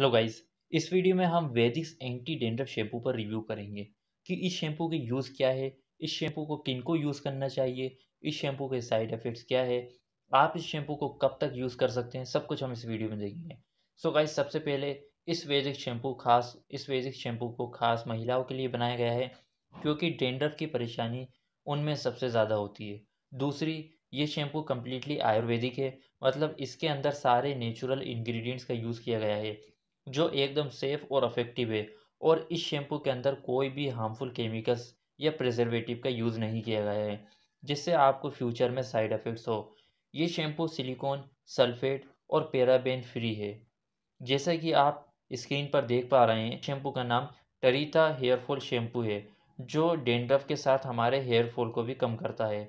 hello guys इस video में हम वैदिक्स एंटी डेंडर शैम्पू पर रिव्यू करेंगे कि इस शैम्पू के यूज़ क्या है इस शैम्पू को किन को यूज़ करना चाहिए इस शैम्पू के साइड इफ़ेक्ट्स क्या है आप इस शैम्पू को कब तक यूज़ कर सकते हैं सब कुछ हम इस वीडियो में देखेंगे सो so सबसे पहले इस वैदिक शैम्पू खास इस वैदिक शैम्पू को खास महिलाओं के लिए बनाया गया है क्योंकि डेंडर की परेशानी उनमें सबसे ज़्यादा होती है दूसरी ये शैम्पू कम्प्लीटली आयुर्वेदिक है मतलब इसके अंदर सारे नेचुरल इंग्रेडिएंट्स का यूज़ किया गया है जो एकदम सेफ़ और अफेक्टिव है और इस शैम्पू के अंदर कोई भी हार्मफुल केमिकल्स या प्रिजर्वेटिव का यूज़ नहीं किया गया है जिससे आपको फ्यूचर में साइड इफ़ेक्ट्स हो ये शैम्पू सिलिकॉन सल्फेट और पेराबेन फ्री है जैसा कि आप स्क्रीन पर देख पा रहे हैं शैम्पू का नाम टरीता हेयरफॉल शैम्पू है जो डेंड्रफ के साथ हमारे हेयरफॉल को भी कम करता है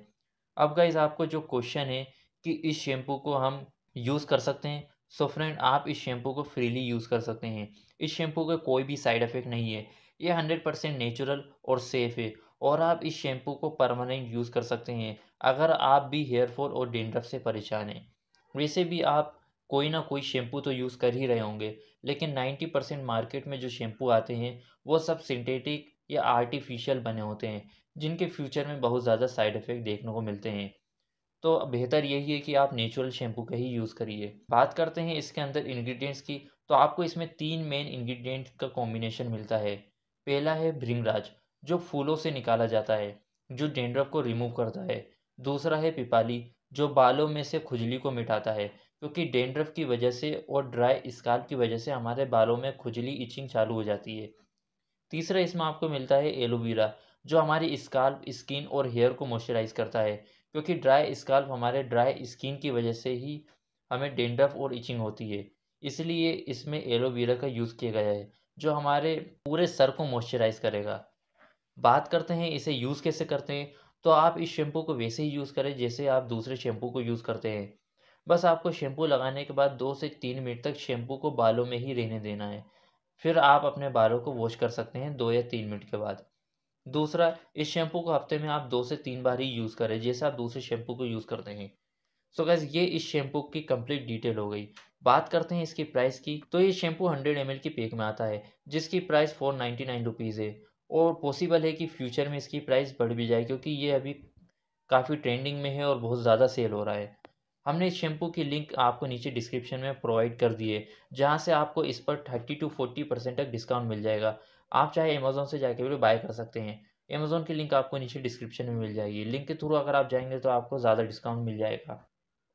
अब गाइज आपको जो क्वेश्चन है कि इस शैम्पू को हम यूज़ कर सकते हैं सो फ्रेंड आप इस शैम्पू को फ्रीली यूज़ कर सकते हैं इस शैम्पू का कोई भी साइड इफ़ेक्ट नहीं है ये हंड्रेड परसेंट नेचुरल और सेफ़ है और आप इस शैम्पू को परमानेंट यूज़ कर सकते हैं अगर आप भी हेयरफॉल और डेंड्रफ से परेशान हैं वैसे भी आप कोई ना कोई शैम्पू तो यूज़ कर ही रहे होंगे लेकिन नाइन्टी परसेंट मार्केट में जो शैम्पू आते हैं वो सब सिंथेटिक या आर्टिफिशियल बने होते हैं जिनके फ्यूचर में बहुत ज़्यादा साइड इफ़ेक्ट देखने को मिलते हैं तो बेहतर यही है कि आप नेचुरल शैम्पू का ही यूज़ करिए बात करते हैं इसके अंदर इन्ग्रीडियंट्स की तो आपको इसमें तीन मेन इन्ग्रीडियंट का कॉम्बिनेशन मिलता है पहला है भृंगराज जो फूलों से निकाला जाता है जो डेंड्रफ को रिमूव करता है दूसरा है पिपाली जो बालों में से खुजली को मिटाता है क्योंकि डेंड्रफ की वजह से और ड्राई स्काल की वजह से हमारे बालों में खुजली इचिंग चालू हो जाती है तीसरा इसमें आपको मिलता है एलोवेरा जो हमारी स्काल्प स्किन और हेयर को मॉइस्चराइज करता है क्योंकि ड्राई स्काल्प हमारे ड्राई स्किन की वजह से ही हमें डेंडफ और इचिंग होती है इसलिए इसमें एलोवेरा का यूज़ किया गया है जो हमारे पूरे सर को मॉइस्चराइज करेगा बात करते हैं इसे यूज़ कैसे करते हैं तो आप इस शैम्पू को वैसे ही यूज़ करें जैसे आप दूसरे शैम्पू को यूज़ करते हैं बस आपको शैम्पू लगाने के बाद दो से तीन मिनट तक शैम्पू को बालों में ही रहने देना है फिर आप अपने बालों को वॉश कर सकते हैं दो या तीन मिनट के बाद दूसरा इस शैम्पू को हफ्ते में आप दो से तीन बार ही यूज़ करें जैसे आप दूसरे शैम्पू को यूज़ करते हैं सो so गैस ये इस शैम्पू की कंप्लीट डिटेल हो गई बात करते हैं इसकी प्राइस की तो ये शैम्पू हंड्रेड एम की पैक में आता है जिसकी price four ninety nine rupees है और पॉसिबल है कि फ्यूचर में इसकी प्राइस बढ़ भी जाए क्योंकि ये अभी काफ़ी ट्रेंडिंग में है और बहुत ज़्यादा सेल हो रहा है हमने इस शैम्पू की लिंक आपको नीचे डिस्क्रिप्शन में प्रोवाइड कर दिए जहाँ से आपको इस पर थर्टी टू फोर्टी परसेंट तक डिस्काउंट मिल जाएगा आप चाहे अमेज़ोन से जाके भी बाय कर सकते हैं अमेज़ोन की लिंक आपको नीचे डिस्क्रिप्शन में मिल जाएगी लिंक के थ्रू अगर आप जाएंगे तो आपको ज़्यादा डिस्काउंट मिल जाएगा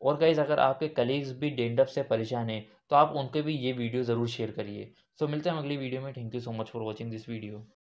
और गाइज़ अगर आपके कलीग्स भी डेंडअप से परेशान हैं तो आप उनके भी ये वीडियो ज़रूर शेयर करिए सो मिलते हैं अगली वीडियो में thank you so much for watching this video